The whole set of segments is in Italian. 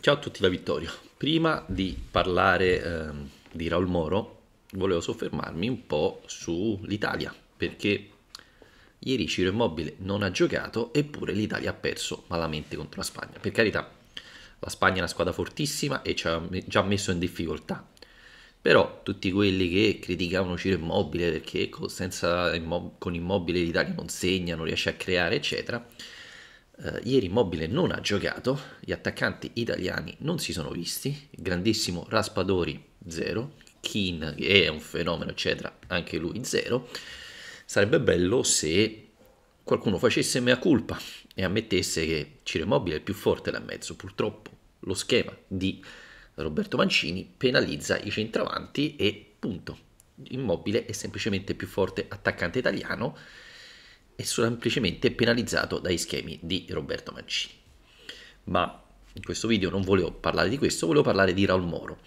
Ciao a tutti da Vittorio. Prima di parlare eh, di Raul Moro, volevo soffermarmi un po' sull'Italia, perché ieri Ciro Immobile non ha giocato, eppure l'Italia ha perso malamente contro la Spagna. Per carità, la Spagna è una squadra fortissima e ci ha già messo in difficoltà. Però tutti quelli che criticavano Ciro Immobile perché con, senza, con Immobile l'Italia non segna, non riesce a creare, eccetera, Uh, ieri Immobile non ha giocato, gli attaccanti italiani non si sono visti, grandissimo Raspadori 0, Kin che è un fenomeno eccetera, anche lui 0. Sarebbe bello se qualcuno facesse mea culpa e ammettesse che Ciro Immobile è più forte da mezzo. Purtroppo lo schema di Roberto Mancini penalizza i centravanti e punto. Immobile è semplicemente più forte attaccante italiano è semplicemente penalizzato dai schemi di Roberto Mancini. Ma in questo video non volevo parlare di questo, volevo parlare di Raul Moro.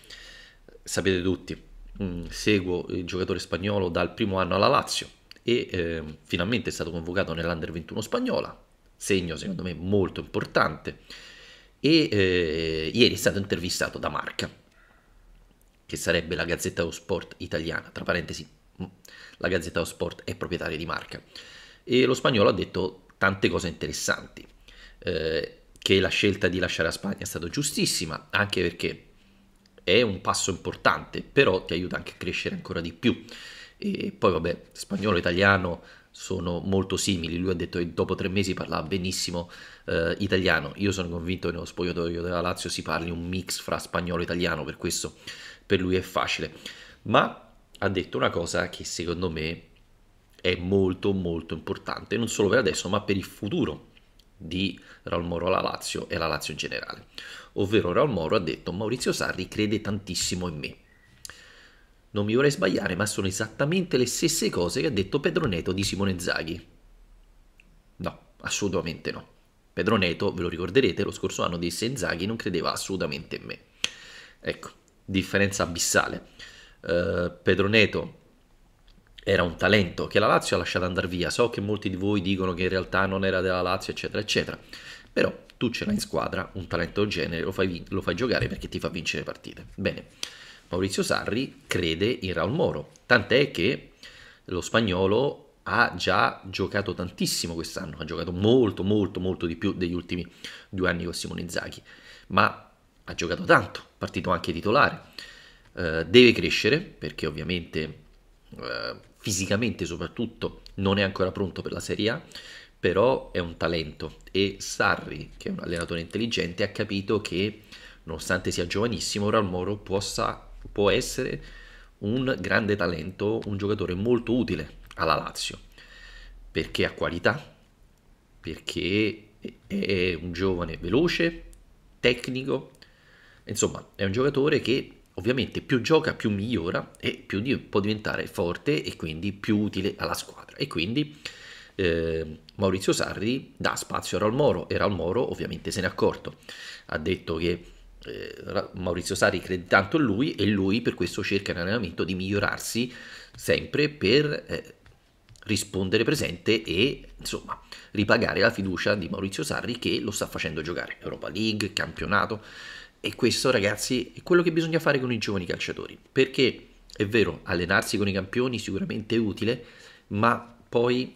Sapete tutti, mm, seguo il giocatore spagnolo dal primo anno alla Lazio e eh, finalmente è stato convocato nell'Under 21 spagnola, segno secondo me molto importante, e eh, ieri è stato intervistato da Marca, che sarebbe la Gazzetta dello Sport italiana, tra parentesi, mm, la Gazzetta dello Sport è proprietaria di Marca e lo spagnolo ha detto tante cose interessanti, eh, che la scelta di lasciare la Spagna è stata giustissima, anche perché è un passo importante, però ti aiuta anche a crescere ancora di più. E poi vabbè, spagnolo e italiano sono molto simili, lui ha detto che dopo tre mesi parlava benissimo eh, italiano, io sono convinto che nello spogliatoio della Lazio si parli un mix fra spagnolo e italiano, per questo per lui è facile, ma ha detto una cosa che secondo me è molto molto importante, non solo per adesso, ma per il futuro di Raul Moro alla Lazio e la Lazio in generale. Ovvero Raul Moro ha detto Maurizio Sarri crede tantissimo in me. Non mi vorrei sbagliare, ma sono esattamente le stesse cose che ha detto Pedro Neto di Simone Zaghi. No, assolutamente no. Pedro Neto ve lo ricorderete, lo scorso anno disse Zaghi non credeva assolutamente in me. Ecco, differenza abissale. Uh, Neto era un talento che la Lazio ha lasciato andare via. So che molti di voi dicono che in realtà non era della Lazio, eccetera, eccetera. Però tu ce l'hai in squadra, un talento del genere, lo fai, lo fai giocare perché ti fa vincere partite. Bene, Maurizio Sarri crede in Raul Moro, tant'è che lo spagnolo ha già giocato tantissimo quest'anno, ha giocato molto, molto, molto di più degli ultimi due anni con Simone Zaghi, ma ha giocato tanto, partito anche titolare. Uh, deve crescere perché ovviamente... Uh, fisicamente soprattutto non è ancora pronto per la Serie A, però è un talento e Sarri, che è un allenatore intelligente, ha capito che nonostante sia giovanissimo, Raul Moro possa, può essere un grande talento, un giocatore molto utile alla Lazio, perché ha qualità, perché è un giovane veloce, tecnico, insomma è un giocatore che ovviamente più gioca più migliora e più di, può diventare forte e quindi più utile alla squadra e quindi eh, Maurizio Sarri dà spazio a Raul Moro e Raul Moro ovviamente se n'è accorto ha detto che eh, Maurizio Sarri crede tanto in lui e lui per questo cerca in allenamento di migliorarsi sempre per eh, rispondere presente e insomma ripagare la fiducia di Maurizio Sarri che lo sta facendo giocare Europa League, campionato e questo, ragazzi, è quello che bisogna fare con i giovani calciatori. Perché è vero, allenarsi con i campioni sicuramente è utile, ma poi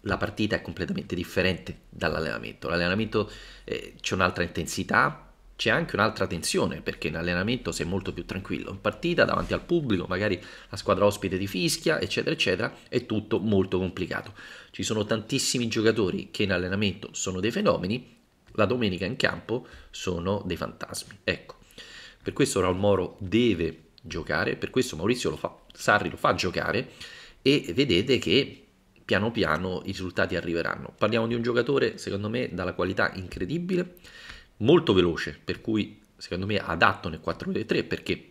la partita è completamente differente dall'allenamento. L'allenamento eh, c'è un'altra intensità, c'è anche un'altra tensione, perché in allenamento sei molto più tranquillo. In partita, davanti al pubblico, magari la squadra ospite ti fischia, eccetera, eccetera, è tutto molto complicato. Ci sono tantissimi giocatori che in allenamento sono dei fenomeni, la domenica in campo sono dei fantasmi. Ecco, per questo Raul Moro deve giocare, per questo Maurizio lo fa, Sarri lo fa giocare e vedete che piano piano i risultati arriveranno. Parliamo di un giocatore, secondo me, dalla qualità incredibile, molto veloce, per cui secondo me adatto nel 4-3 perché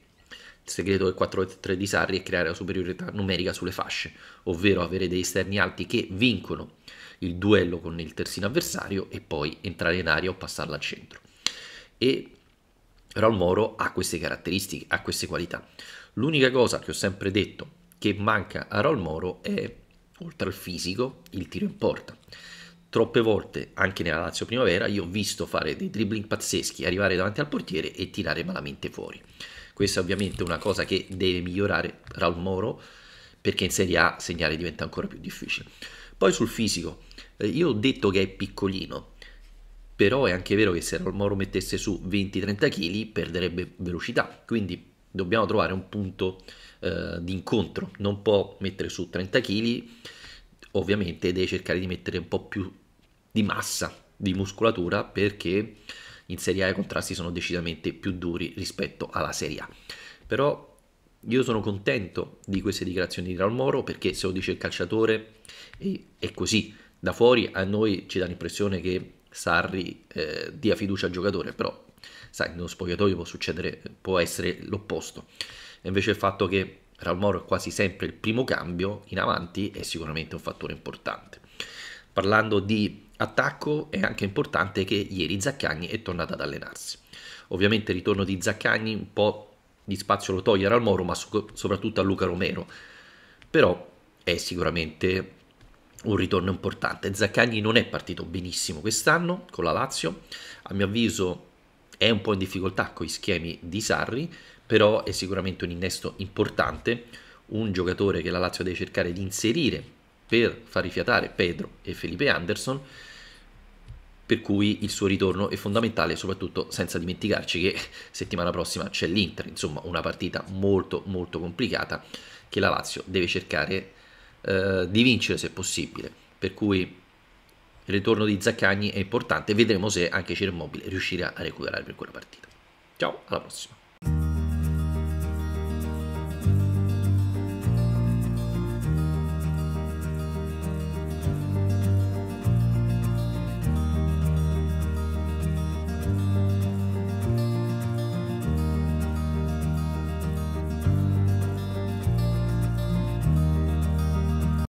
segreto del 4-3 di Sarri è creare la superiorità numerica sulle fasce, ovvero avere degli esterni alti che vincono il duello con il terzino avversario e poi entrare in aria o passarla al centro. E Raul Moro ha queste caratteristiche, ha queste qualità. L'unica cosa che ho sempre detto che manca a Raul Moro è, oltre al fisico, il tiro in porta. Troppe volte, anche nella Lazio Primavera, io ho visto fare dei dribbling pazzeschi, arrivare davanti al portiere e tirare malamente fuori. Questa è ovviamente una cosa che deve migliorare Raul Moro perché in Serie A segnare diventa ancora più difficile. Poi sul fisico, eh, io ho detto che è piccolino, però è anche vero che se Raul Moro mettesse su 20-30 kg perderebbe velocità, quindi dobbiamo trovare un punto eh, di incontro, non può mettere su 30 kg, ovviamente deve cercare di mettere un po' più di massa, di muscolatura, perché in Serie A i contrasti sono decisamente più duri rispetto alla Serie A. Però io sono contento di queste dichiarazioni di Raul Moro perché se lo dice il calciatore è così. Da fuori a noi ci dà l'impressione che Sarri eh, dia fiducia al giocatore, però sai, in uno spogliatoio può succedere, può essere l'opposto. E invece il fatto che Raul Moro è quasi sempre il primo cambio in avanti è sicuramente un fattore importante. Parlando di attacco è anche importante che ieri Zaccagni è tornato ad allenarsi. Ovviamente il ritorno di Zaccagni un po' di spazio lo togliere al Moro, ma so- soprattutto a Luca Romero. Però è sicuramente un ritorno importante. Zaccagni non è partito benissimo quest'anno con la Lazio, a mio avviso è un po' in difficoltà con gli schemi di Sarri, però è sicuramente un innesto importante, un giocatore che la Lazio deve cercare di inserire per far rifiatare Pedro e Felipe Anderson per cui il suo ritorno è fondamentale, soprattutto senza dimenticarci che settimana prossima c'è l'Inter, insomma una partita molto molto complicata che la Lazio deve cercare eh, di vincere se possibile, per cui il ritorno di Zaccagni è importante, vedremo se anche Ciro Immobile riuscirà a recuperare per quella partita. Ciao, alla prossima.